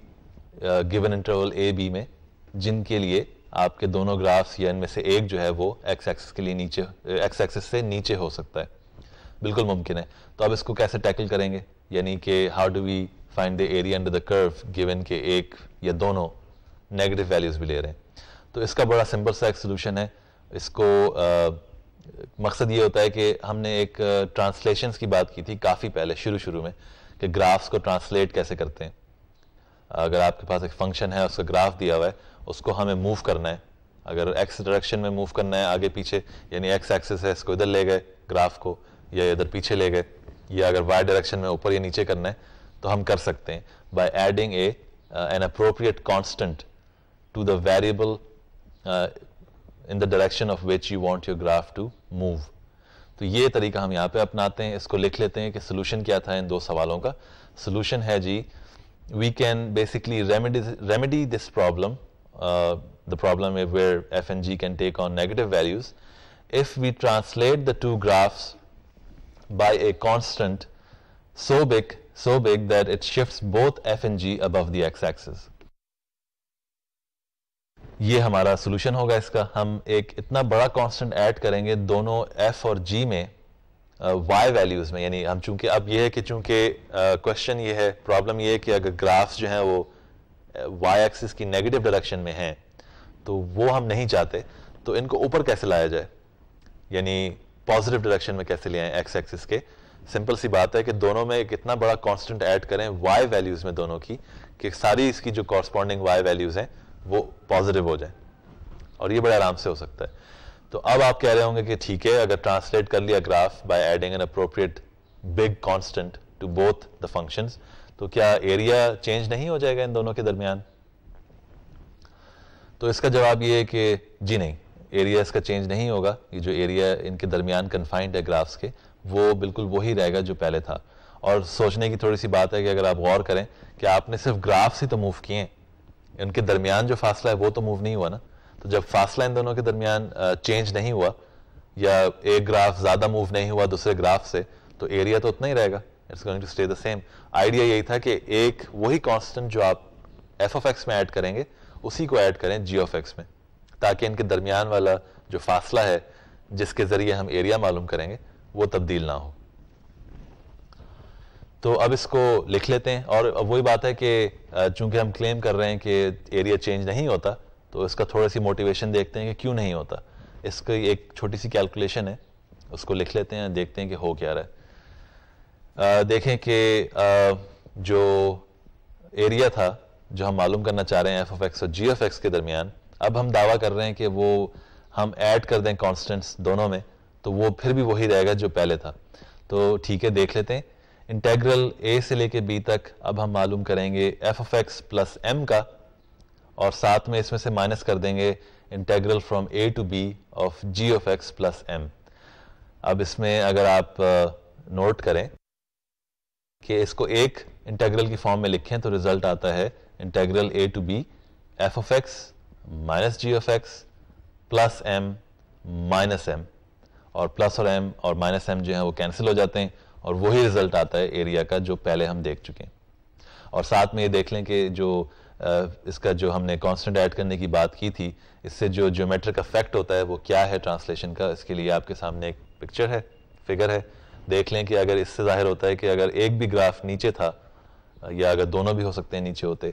given interval a B में जिनके लिए आपके दोनों ग्राफ्स या इनमें से एक जो है वो एक्स एक्सिस के लिए नीचे एक्स एक्सिस से नीचे हो सकता है बिल्कुल मुमकिन है तो अब इसको कैसे टैकल करेंगे यानी कि how do we find the area under the curve given के एक या दोनों नेगेटिव वैल्यूज़ भी ले रहे हैं तो इसका बड़ा सिंपल सा एक सोल्यूशन है इसको आ, मकसद ये होता है कि हमने एक ट्रांसलेशन की बात की थी काफ़ी पहले शुरू शुरू में कि ग्राफ्स को ट्रांसलेट कैसे करते हैं अगर आपके पास एक फंक्शन है उसका ग्राफ दिया हुआ है उसको हमें मूव करना है अगर एक्स डायरेक्शन में मूव करना है आगे पीछे यानी एक्स एक्सेस है इसको इधर ले गए ग्राफ को या इधर पीछे ले गए या अगर वाई डायरेक्शन में ऊपर या नीचे करना है तो हम कर सकते हैं by adding a an appropriate constant to the variable in the direction of which you want your graph to move तो ये तरीका हम यहाँ पे अपनाते हैं इसको लिख लेते हैं कि सोल्यूशन क्या था इन दो सवालों का सोल्यूशन है जी we can basically remedy remedy this problem the problem if where f and g can take on negative values. If we translate the two graphs by a constant so big, so big that it shifts both f and g above the x-axis. ये हमारा solution होगा इसका हम एक इतना बड़ा constant add करेंगे दोनों f और g में y वैल्यूज़ में यानी हम चूंकि अब ये है कि चूंकि क्वेश्चन ये है प्रॉब्लम ये है कि अगर ग्राफ्स जो हैं वो वाई एक्सिस की नेगेटिव डायरेक्शन में हैं तो वो हम नहीं चाहते तो इनको ऊपर कैसे लाया जाए यानी पॉजिटिव डायरेक्शन में कैसे ले आए एक्स एक्सिस के सिंपल सी बात है कि दोनों में कितना बड़ा कांस्टेंट ऐड करें वाई वैल्यूज में दोनों की कि सारी इसकी जो कॉरस्पॉन्डिंग वाई वैल्यूज हैं वो पॉजिटिव हो जाए और ये बड़े आराम से हो सकता है तो अब आप कह रहे होंगे कि ठीक है अगर ट्रांसलेट कर लिया graph by adding an appropriate big constant to both the functions तो क्या एरिया चेंज नहीं हो जाएगा इन दोनों के दरमियान तो इसका जवाब ये है कि जी नहीं एरिया इसका चेंज नहीं होगा ये जो एरिया इनके दरमियान कन्फाइंड है ग्राफ्स के वो बिल्कुल वही रहेगा जो पहले था और सोचने की थोड़ी सी बात है कि अगर आप गौर करें कि आपने सिर्फ ग्राफ्स ही तो मूव किए हैं दरमियान जो फासला है वो तो मूव नहीं हुआ ना तो जब फासला इन दोनों के दरमियान चेंज नहीं हुआ या एक ग्राफ ज़्यादा मूव नहीं हुआ दूसरे ग्राफ से तो एरिया तो उतना ही रहेगा it's going to stay the same idea यही था कि एक वही कांस्टेंट जो आप एफ ऑफ एक्स में ऐड करेंगे उसी को ऐड करें जी ऑफ एक्स में ताकि इनके दरमियान वाला जो फासला है जिसके ज़रिए हम एरिया मालूम करेंगे वो तब्दील ना हो तो अब इसको लिख लेते हैं और अब वही बात है कि चूंकि हम क्लेम कर रहे हैं कि एरिया चेंज नहीं होता तो इसका थोड़ी सी मोटिवेशन देखते हैं कि क्यों नहीं होता इसकी एक छोटी सी कैलकुलेशन है उसको लिख लेते हैं देखते हैं कि हो क्या रहा है देखें कि जो एरिया था जो हम मालूम करना चाह रहे हैं एफ ऑफ एक्स और जी ऑफ एक्स के दरमियान अब हम दावा कर रहे हैं कि वो हम ऐड कर दें कांस्टेंट्स दोनों में तो वो फिर भी वही रहेगा जो पहले था तो ठीक है देख लेते हैं इंटेग्रल ए से लेके बी तक अब हम मालूम करेंगे f of x plus m का और साथ में इसमें से माइनस कर देंगे integral from a to B of ji of x plus m अब इसमें अगर आप नोट करें कि इसको एक इंटेग्रल की फॉर्म में लिखें तो रिजल्ट आता है integral A to b f of x minus g of x plus m minus m और प्लस और एम और माइनस एम जो है वो कैंसिल हो जाते हैं और वही रिजल्ट आता है एरिया का जो पहले हम देख चुके हैं और साथ में ये देख लें कि जो इसका जो हमने कांस्टेंट ऐड करने की बात की थी इससे जो ज्योमेट्रिक इफेक्ट होता है वो क्या है ट्रांसलेशन का इसके लिए आपके सामने एक पिक्चर है फिगर है देख लें कि अगर इससे जाहिर होता है कि अगर एक भी ग्राफ नीचे था या अगर दोनों भी हो सकते हैं नीचे होते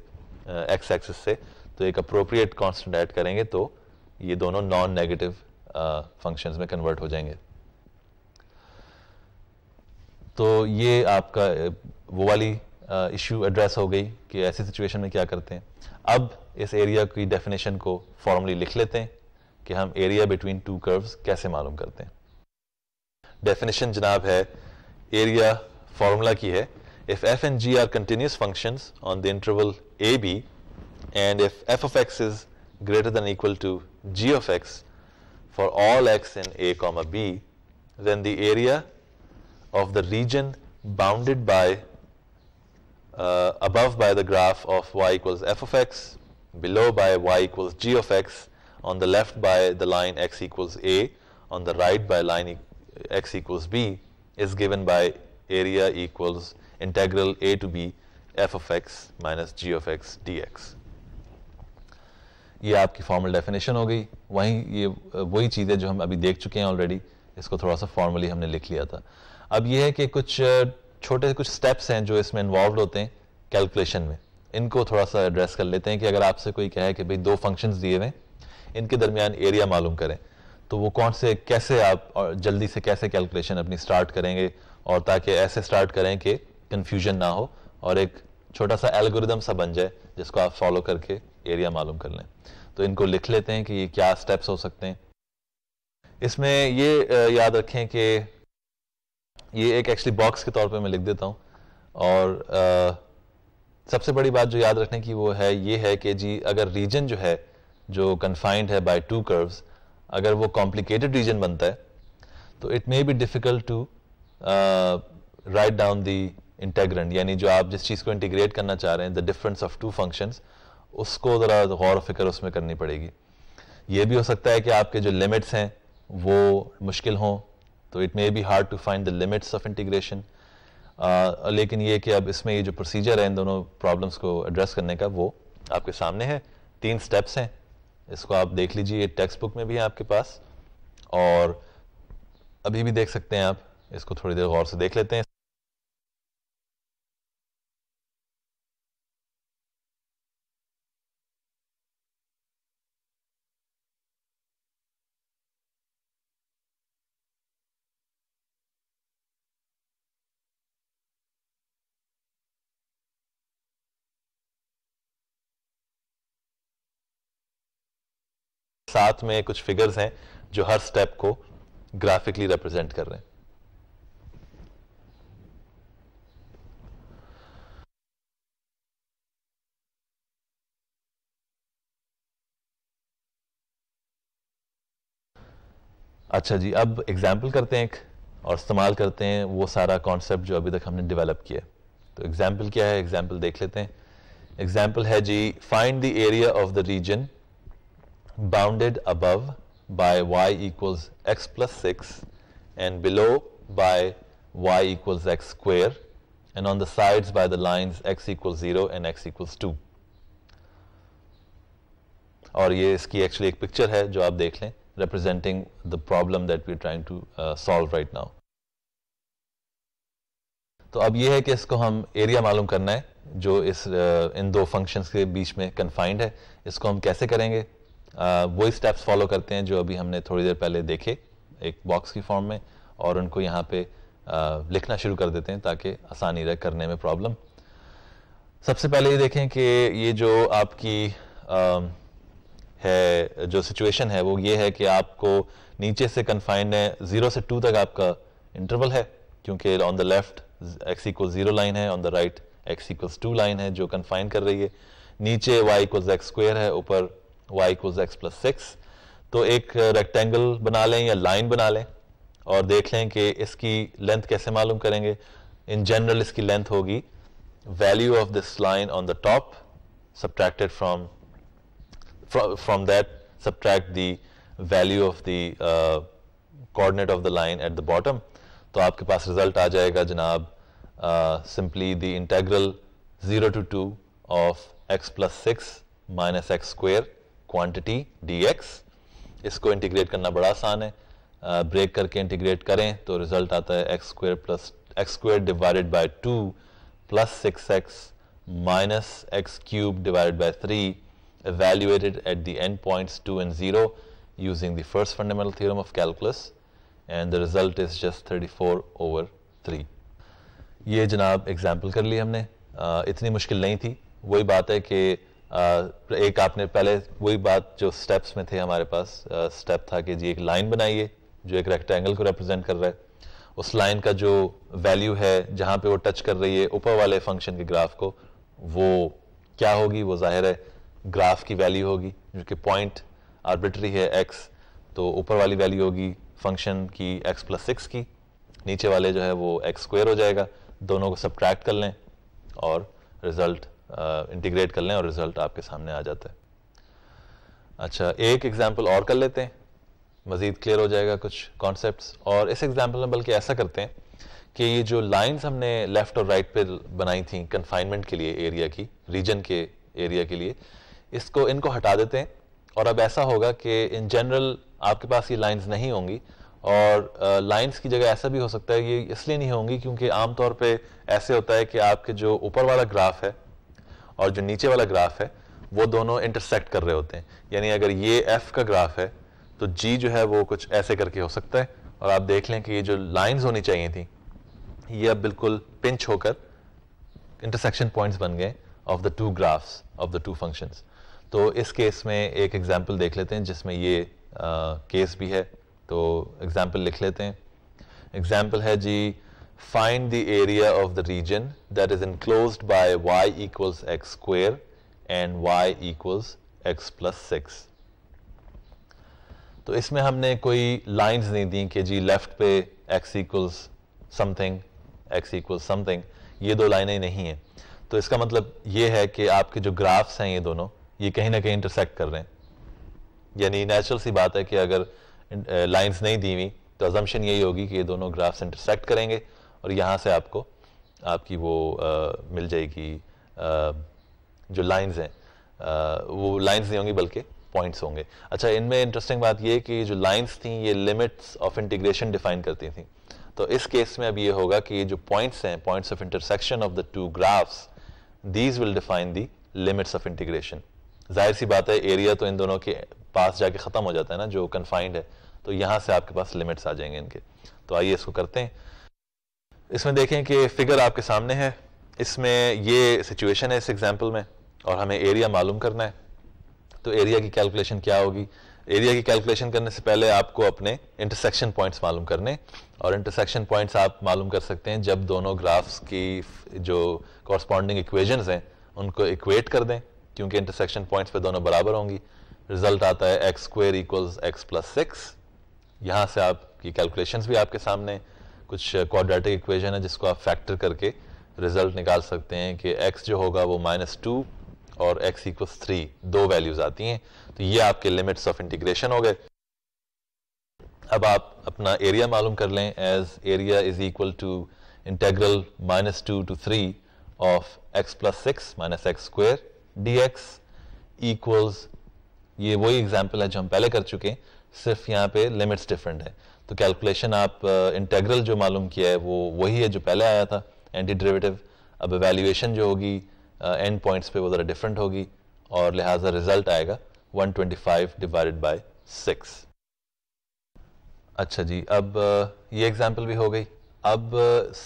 एक्स एक्सिस से तो एक अप्रोप्रिएट कॉन्स्टेंट ऐड करेंगे तो ये दोनों नॉन नेगेटिव फंक्शंस में कन्वर्ट हो जाएंगे तो ये आपका वो वाली इशू एड्रेस हो गई कि ऐसी सिचुएशन में क्या करते हैं अब इस एरिया की डेफिनेशन को फॉर्मली लिख लेते हैं कि हम एरिया बिटवीन टू कर्व्स कैसे मालूम करते हैं Definition, जनाब है area formula की है if f and g are continuous functions on the interval ab and if f of x is greater than equal to g of x for all x in a comma b then the area of the region bounded by uh, above by the graph of y equals f of x below by y equals g of x on the left by the line x equals a on the right by line x equals b is given by area equals integral a to b f of x minus g of x d x ये आपकी formal definition हो गई वहीं ये वही चीजें जो हम अभी देख चुके हैं ऑलरेडी इसको थोड़ा सा फॉर्मली हमने लिख लिया था अब ये है कि कुछ छोटे कुछ स्टेप्स हैं जो इसमें इन्वॉल्व होते हैं कैलकुलेशन में इनको थोड़ा सा एड्रेस कर लेते हैं कि अगर आपसे कोई कहे कि भाई दो फंक्शंस दिए हुए इनके दरमियान एरिया मालूम करें तो वो कौन से कैसे आप जल्दी से कैसे कैलकुलेशन अपनी स्टार्ट करेंगे और ताकि ऐसे स्टार्ट करें कि कन्फ्यूजन ना हो और एक छोटा सा एल्गोरिदम सा बन जाए जिसको आप फॉलो करके एरिया मालूम कर लें तो इनको लिख लेते हैं कि ये क्या स्टेप्स हो सकते हैं इसमें ये याद रखें कि ये एक एक्चुअली बॉक्स के तौर पे मैं लिख देता हूँ और आ, सबसे बड़ी बात जो याद रखने की वो है ये है कि जी अगर रीजन जो है जो कन्फाइंड है बाय टू कर्व्स अगर वो कॉम्प्लिकेटेड रीजन बनता है तो it may be difficult to write down the integrand यानी जो आप जिस चीज़ को इंटीग्रेट करना चाह रहे हैं the difference of two functions उसको ज़रा गौर फिक्र उसमें करनी पड़ेगी ये भी हो सकता है कि आपके जो लिमिट्स हैं वो मुश्किल हों तो it may be hard to find the limits of integration लेकिन ये कि अब इसमें ये जो प्रोसीजर है इन दोनों प्रॉब्लम्स को एड्रेस करने का वो आपके सामने है तीन स्टेप्स हैं इसको आप देख लीजिए ये टेक्स्ट बुक में भी है आपके पास और अभी भी देख सकते हैं आप इसको थोड़ी देर गौर से देख लेते हैं साथ में कुछ फिगर्स हैं जो हर स्टेप को ग्राफिकली रिप्रेजेंट कर रहे हैं अच्छा जी अब एग्जाम्पल करते हैं एक और इस्तेमाल करते हैं वो सारा कॉन्सेप्ट जो अभी तक हमने डेवलप किया तो एग्जाम्पल क्या है एग्जाम्पल देख लेते हैं एग्जाम्पल है जी find the area of the region bounded above by y equals x plus 6 and below by y equals x square and on the sides by the lines x equals 0 and x equals 2 और ये इसकी actually एक picture है जो आप देख लें representing the problem that we are trying to uh, solve right now तो अब ये है कि इसको हम एरिया मालूम करना है जो इस uh, इन दो फंक्शंस के बीच में कन्फाइंड है इसको हम कैसे करेंगे वही स्टेप्स फॉलो करते हैं जो अभी हमने थोड़ी देर पहले देखे एक बॉक्स की फॉर्म में और उनको यहाँ पे आ, लिखना शुरू कर देते हैं ताकि आसानी रहे करने में प्रॉब्लम सबसे पहले ये देखें कि ये जो आपकी आ, है जो सिचुएशन है वो ये है कि आपको नीचे से कन्फाइंड है ज़ीरो से टू तक आपका इंटरवल है क्योंकि on the left x equal zero line है on the right x equals two line है जो कन्फाइन कर रही है नीचे वाई इक्वल्स एक्स स्क्वेयर है ऊपर y equals x plus 6 तो एक रेक्टेंगल uh, बना लें या लाइन बना लें और देख लें कि इसकी लेंथ कैसे मालूम करेंगे इन जनरल इसकी लेंथ होगी value of this line on the top subtracted from from that subtract the value of the coordinate of the line at the bottom तो आपके पास रिजल्ट आ जाएगा जनाब simply the integral zero to two of x plus six minus x square quantity dx इसको integrate करना बड़ा आसान है ब्रेक uh, करके इंटीग्रेट करें तो रिजल्ट आता है x square plus x square divided by two plus six x minus x cube divided by three evaluated at the end point two and zero using the first fundamental theorem of calculus and the result is just thirty four over three ये जनाब example कर ली हमने uh, इतनी मुश्किल नहीं थी वही बात है कि एक आपने पहले वही बात जो स्टेप्स में थे हमारे पास स्टेप था कि जी एक लाइन बनाइए जो एक रेक्टेंगल को रिप्रेजेंट कर रहा है उस लाइन का जो वैल्यू है जहाँ पे वो टच कर रही है ऊपर वाले फंक्शन के ग्राफ को वो क्या होगी वो जाहिर है ग्राफ की वैल्यू होगी जो कि पॉइंट आर्बिट्री है एक्स तो ऊपर वाली वैल्यू होगी फंक्शन की एक्स प्लस सिक्स की नीचे वाले जो है वो एक्स स्क्वेयर हो जाएगा दोनों को सब्ट्रैक्ट कर लें और रिजल्ट इंटीग्रेट कर लें और रिजल्ट आपके सामने आ जाता है अच्छा एक एग्जाम्पल और कर लेते हैं मज़ीद क्लियर हो जाएगा कुछ कॉन्सेप्ट और इस एग्जाम्पल में बल्कि ऐसा करते हैं कि ये जो लाइंस हमने लेफ़्ट और राइट पे बनाई थी कन्फाइनमेंट के लिए एरिया की रीजन के एरिया के लिए इसको इनको हटा देते हैं और अब ऐसा होगा कि इन जनरल आपके पास ये लाइंस नहीं होंगी और लाइंस की जगह ऐसा भी हो सकता है ये इसलिए नहीं होंगी क्योंकि आमतौर पे ऐसे होता है कि आपके जो ऊपर वाला ग्राफ है और जो नीचे वाला ग्राफ है वो दोनों इंटरसेक्ट कर रहे होते हैं यानी अगर ये एफ का ग्राफ है तो जी जो है वो कुछ ऐसे करके हो सकता है और आप देख लें कि ये जो लाइंस होनी चाहिए थी ये अब बिल्कुल पिंच होकर इंटरसेक्शन पॉइंट्स बन गए of the two graphs of the two functions तो इस केस में एक एग्जाम्पल देख लेते हैं जिसमें ये केस भी है तो एग्जाम्पल लिख लेते हैं एग्जाम्पल है जी find the area of the region that is enclosed by y equals x square and y equals x plus six तो इसमें हमने कोई लाइंस नहीं दी कि जी लेफ्ट पे x equals something x equals something ये दो लाइनें नहीं हैं तो इसका मतलब ये है कि आपके जो ग्राफ्स हैं ये दोनों ये कहीं ना कहीं इंटरसेक्ट कर रहे हैं यानी नेचुरल सी बात है कि अगर लाइंस uh, नहीं दी हुई तो अजम्पशन यही होगी कि ये दोनों ग्राफ्स इंटरसेक्ट करेंगे और यहाँ से आपको आपकी वो आ, मिल जाएगी आ, जो लाइंस हैं वो लाइंस नहीं होंगी बल्कि पॉइंट्स होंगे अच्छा इनमें इंटरेस्टिंग बात ये कि जो लाइंस थी ये लिमिट्स ऑफ इंटीग्रेशन डिफाइन करती थी तो इस केस में अब ये होगा कि जो पॉइंट्स हैं points of intersection of the two graphs these will define the limits of integration जाहिर सी बात है एरिया तो इन दोनों के पास जाके ख़त्म हो जाता है ना जो कन्फाइंड है तो यहां से आपके पास लिमिट्स आ जाएंगे इनके तो आइए इसको करते हैं इसमें देखें कि फिगर आपके सामने है इसमें ये सिचुएशन है इस एग्जाम्पल में और हमें एरिया मालूम करना है तो एरिया की कैलकुलेशन क्या होगी एरिया की कैलकुलेशन करने से पहले आपको अपने इंटरसेक्शन पॉइंट्स मालूम करने और इंटरसेक्शन पॉइंट्स आप मालूम कर सकते हैं जब दोनों ग्राफ्स की जो कॉरस्पॉन्डिंग इक्वेजन हैं उनको इक्वेट कर दें क्योंकि इंटरसेक्शन पॉइंट्स पर दोनों बराबर होंगी रिजल्ट आता है x square equals x plus six यहाँ से आपकी कैलकुलेशन भी आपके सामने हैं कुछ क्वाड्रेटिक इक्वेशन है जिसको आप फैक्टर करके रिजल्ट निकाल सकते हैं कि एक्स जो होगा वो माइनस टू और एक्स इक्वस थ्री दो वैल्यूज आती हैं तो ये आपके लिमिट्स ऑफ इंटीग्रेशन हो गए अब आप अपना एरिया मालूम कर लें as area is equal to integral minus two to three of x plus six minus x square d x equals ये वही एग्जाम्पल है जो हम पहले कर चुके हैं सिर्फ यहाँ पे लिमिट्स डिफरेंट है तो कैलकुलेशन आप इंटेग्रल uh, जो मालूम किया है वो वही है जो पहले आया था एंटी डेरिवेटिव अब एवेल्यूएशन जो होगी एंड uh, पॉइंट्स पे वो ज़रा डिफरेंट होगी और लिहाजा रिजल्ट आएगा 125 डिवाइडेड बाय 6 अच्छा जी अब uh, ये एग्जांपल भी हो गई अब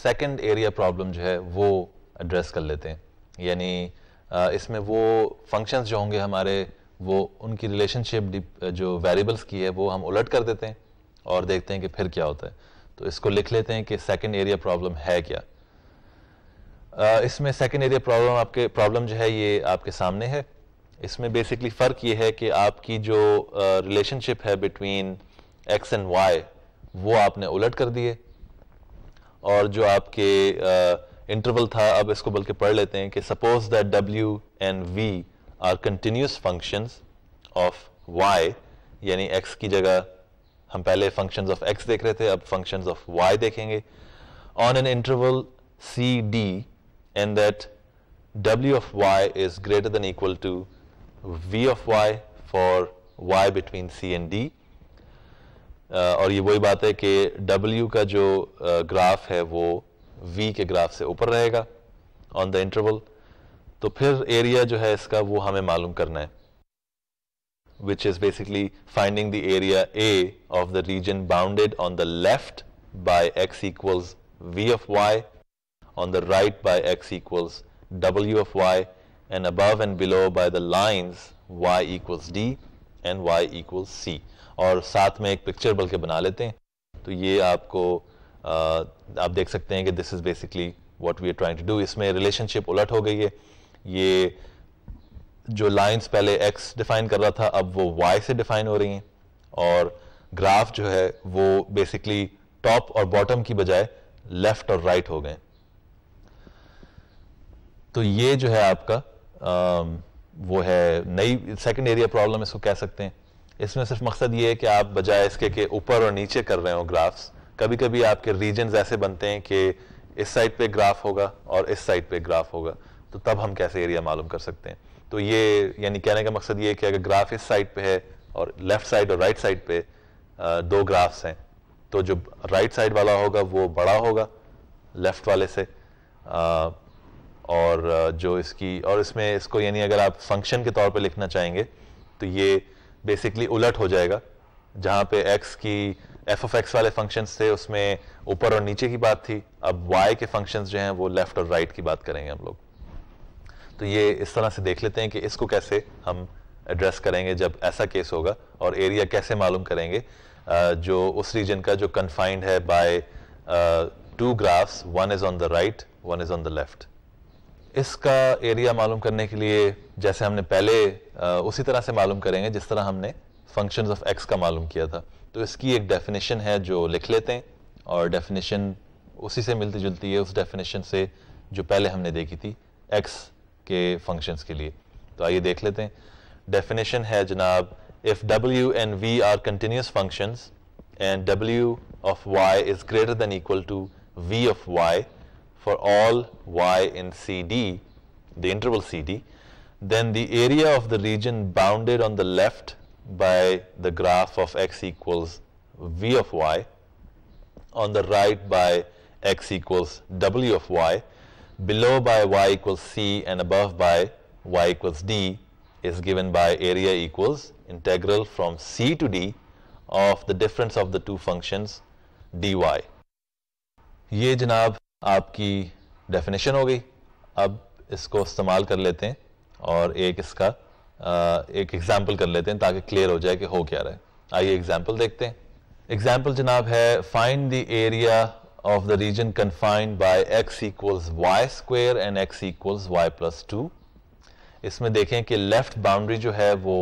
सेकंड एरिया प्रॉब्लम जो है वो एड्रेस कर लेते हैं यानी इसमें वो फंक्शंस जो होंगे हमारे वो उनकी रिलेशनशिप जो वेरिएबल्स की है वो हम उलट कर देते हैं और देखते हैं कि फिर क्या होता है तो इसको लिख लेते हैं कि सेकेंड एरिया प्रॉब्लम है क्या इसमें सेकेंड एरिया प्रॉब्लम आपके प्रॉब्लम जो है ये आपके सामने है इसमें बेसिकली फ़र्क ये है कि आपकी जो रिलेशनशिप है बिटवीन एक्स एंड वाई वो आपने उलट कर दिए और जो आपके इंटरवल था अब इसको बल्कि पढ़ लेते हैं कि सपोज दैट डब्ल्यू and v are continuous functions of y यानी एक्स की जगह हम पहले फंक्शन ऑफ एक्स देख रहे थे अब फंक्शन ऑफ वाई देखेंगे on an interval c d and that डब्ल्यू of y is greater than equal to v of y for y between c and d और ये वही बात है कि w का जो ग्राफ uh, है वो v के ग्राफ से ऊपर रहेगा ऑन द इंटरवल तो फिर एरिया जो है इसका वो हमें मालूम करना है which is basically finding the area A of the region bounded on the left by x equals v of y, on the right by x equals w of y, and above and below by the lines y equals d and y equals c. और साथ में एक picture बल्कि बना लेते हैं तो ये आपको आ, आप देख सकते हैं कि this is basically what we are trying to do इसमें रिलेशनशिप उलट हो गई है ये जो लाइंस पहले एक्स डिफाइन कर रहा था अब वो वाई से डिफाइन हो रही हैं और ग्राफ जो है वो बेसिकली टॉप और बॉटम की बजाय लेफ्ट और राइट right हो गए तो ये जो है आपका आ, वो है नई सेकेंड एरिया प्रॉब्लम इसको कह सकते हैं इसमें सिर्फ मकसद ये है कि आप बजाय इसके के ऊपर और नीचे कर रहे हो ग्राफ्स कभी कभी आपके रीजन ऐसे बनते हैं कि इस साइड पे ग्राफ होगा और इस साइड पे ग्राफ होगा तो तब हम कैसे एरिया मालूम कर सकते हैं तो ये यानी कहने का मकसद ये है कि अगर ग्राफ इस साइड पे है और लेफ्ट साइड और राइट साइड पे दो ग्राफ्स हैं तो जो राइट साइड वाला होगा वो बड़ा होगा लेफ्ट वाले से और जो इसकी और इसमें इसको यानी अगर आप फंक्शन के तौर पे लिखना चाहेंगे तो ये बेसिकली उलट हो जाएगा जहाँ पे एक्स की एफ ऑफ एक्स वाले फंक्शंस थे उसमें ऊपर और नीचे की बात थी अब वाई के फंक्शंस जो हैं वो लेफ्ट और राइट right की बात करेंगे हम लोग तो ये इस तरह से देख लेते हैं कि इसको कैसे हम एड्रेस करेंगे जब ऐसा केस होगा और एरिया कैसे मालूम करेंगे जो उस रीजन का जो कन्फाइंड है by two graphs one is on the right one is on the left इसका एरिया मालूम करने के लिए जैसे हमने पहले उसी तरह से मालूम करेंगे जिस तरह हमने फंक्शंस ऑफ एक्स का मालूम किया था तो इसकी एक डेफिनेशन है जो लिख लेते हैं और डेफिनेशन उसी से मिलती जुलती है उस डेफिनेशन से जो पहले हमने देखी थी एक्स के फंक्शंस के लिए तो आइए देख लेते हैं डेफिनेशन है जनाब if W and v are continuous function and W of y is greater than equal to v of y for all why in C D the interval c D then the area of the reason bounded on the left by the graph of x equals v of Y on the right bye x equals डब्ल्यू of Y below by y equals c and above by y equals d is given by area equals integral from c to d of the difference of the two functions dy. ये जनाब आपकी definition हो गई अब इसको इस्तेमाल कर लेते हैं और एक इसका एक एग्जाम्पल कर लेते हैं ताकि क्लियर हो जाए कि हो क्या रहा है आइए एग्जाम्पल देखते हैं एग्जाम्पल जनाब है find the area of the region confined by x equals y square and x equals y plus two इसमें देखें कि लेफ्ट बाउंड्री जो है वो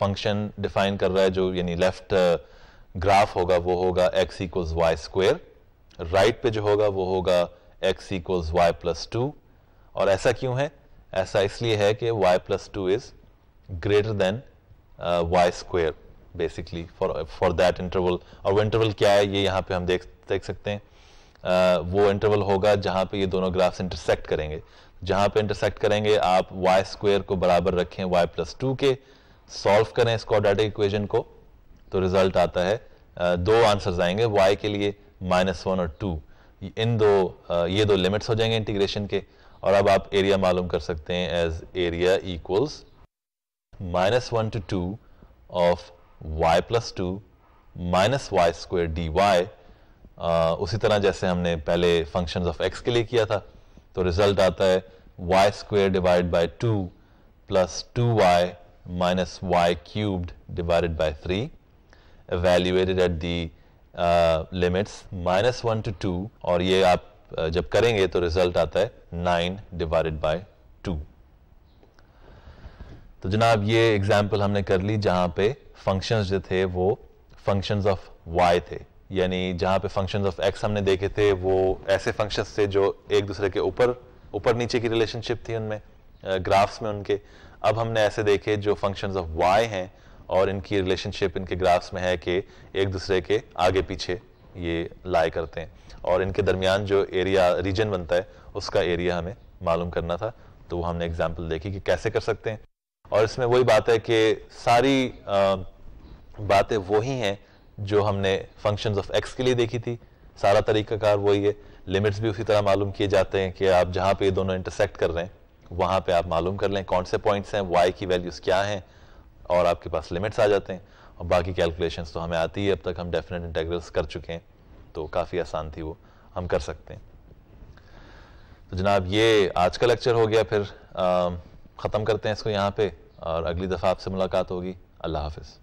फंक्शन डिफाइन कर रहा है जो यानी लेफ्ट ग्राफ uh, होगा वो होगा x equals y square right पे जो होगा वो होगा x equals y plus two और ऐसा क्यों है ऐसा इसलिए है कि y plus two is greater than y square basically for for that interval और वो इंटरवल क्या है ये यहाँ पे हम देख देख सकते हैं वो इंटरवल होगा जहां पे ये दोनों ग्राफ्स इंटरसेक्ट करेंगे जहां पे इंटरसेक्ट करेंगे आप वाई स्क्वेयर को बराबर रखें वाई प्लस टू के सॉल्व करें इस क्वाड्रेटिक इक्वेशन को तो रिजल्ट आता है दो आंसर्स आएंगे वाई के लिए माइनस वन और टू इन दो ये दो लिमिट्स हो जाएंगे इंटीग्रेशन के और अब आप एरिया मालूम कर सकते हैं as area equals minus one to two of y plus two minus y square d y आ, उसी तरह जैसे हमने पहले फंक्शंस ऑफ एक्स के लिए किया था तो रिजल्ट आता है y square divide by two plus two y minus y cubed divided by three evaluated at the limits minus one to two और ये आप जब करेंगे तो रिजल्ट आता है नाइन डिवाइडेड बाय टू तो जनाब ये एग्जाम्पल हमने कर ली जहां पे फंक्शंस जो थे वो फंक्शंस ऑफ वाई थे यानी जहाँ पे फंक्शंस ऑफ एक्स हमने देखे थे वो ऐसे फंक्शंस थे जो एक दूसरे के ऊपर ऊपर नीचे की रिलेशनशिप थी उनमें ग्राफ्स में उनके अब हमने ऐसे देखे जो फंक्शंस ऑफ वाई हैं और इनकी रिलेशनशिप इनके ग्राफ्स में है कि एक दूसरे के आगे पीछे ये लाए करते हैं और इनके दरमियान जो एरिया रीजन बनता है उसका एरिया हमें मालूम करना था तो वो हमने एग्जाम्पल देखी कि कैसे कर सकते हैं और इसमें वही बात है कि सारी बातें वही हैं जो हमने फंक्शंस ऑफ एक्स के लिए देखी थी सारा तरीकाकार वही है लिमिट्स भी उसी तरह मालूम किए जाते हैं कि आप जहाँ पे ये दोनों इंटरसेक्ट कर रहे हैं वहाँ पे आप मालूम कर लें कौन से पॉइंट्स हैं वाई की वैल्यूज़ क्या हैं और आपके पास लिमिट्स आ जाते हैं और बाकी कैलकुलेशन तो हमें आती है अब तक हम डेफिनेट इंटेग्रल्स कर चुके हैं तो काफ़ी आसान थी वो हम कर सकते हैं तो जनाब ये आज का लेक्चर हो गया फिर ख़त्म करते हैं इसको यहाँ पे और अगली दफ़ा आपसे मुलाकात होगी अल्लाह हाफिज़